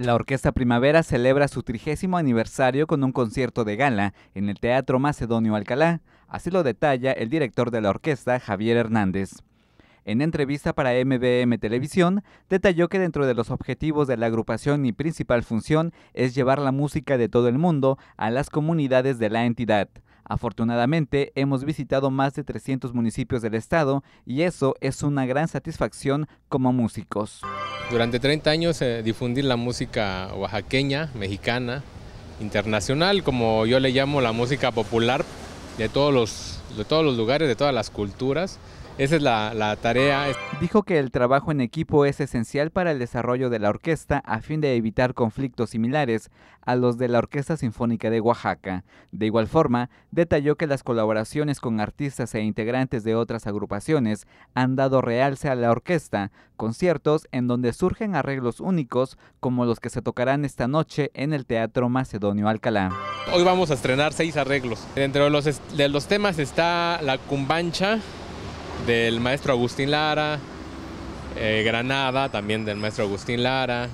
La Orquesta Primavera celebra su trigésimo aniversario con un concierto de gala en el Teatro Macedonio Alcalá, así lo detalla el director de la orquesta, Javier Hernández. En entrevista para MBM Televisión, detalló que dentro de los objetivos de la agrupación y principal función es llevar la música de todo el mundo a las comunidades de la entidad. Afortunadamente, hemos visitado más de 300 municipios del estado y eso es una gran satisfacción como músicos. Durante 30 años eh, difundí la música oaxaqueña, mexicana, internacional, como yo le llamo la música popular de de todos los lugares, de todas las culturas. Esa es la, tarea. Dijo que el trabajo en equipo es esencial para el desarrollo de la orquesta a fin de evitar conflictos similares a los de la Orquesta Sinfónica de Oaxaca. De igual forma, detalló que las colaboraciones con artistas e integrantes de otras agrupaciones han dado realce a la orquesta, conciertos en donde surgen arreglos únicos como los que se tocarán esta noche en el Teatro Macedonio Alcalá. Hoy vamos a estrenar seis arreglos. Dentro los, de los temas está la cumbancha, del maestro Agustín Lara, eh, Granada también del maestro Agustín Lara,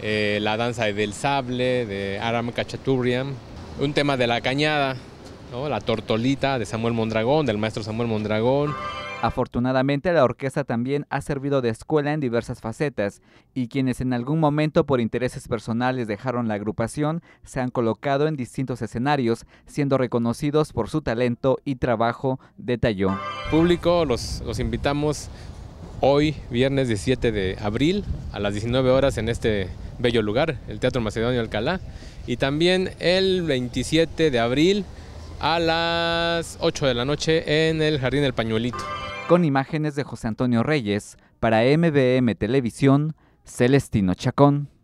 eh, la danza del sable de Aram Cachaturian, un tema de la cañada, la tortolita de Samuel Mondragón, del maestro Samuel Mondragón. Afortunadamente la orquesta también ha servido de escuela en diversas facetas y quienes en algún momento por intereses personales dejaron la agrupación se han colocado en distintos escenarios siendo reconocidos por su talento y trabajo, detalló. Público, los, los invitamos hoy, viernes 17 de abril, a las 19 horas en este bello lugar, el Teatro Macedonio Alcalá, y también el 27 de abril a las 8 de la noche en el Jardín del Pañuelito. Con imágenes de José Antonio Reyes, para MBM Televisión, Celestino Chacón.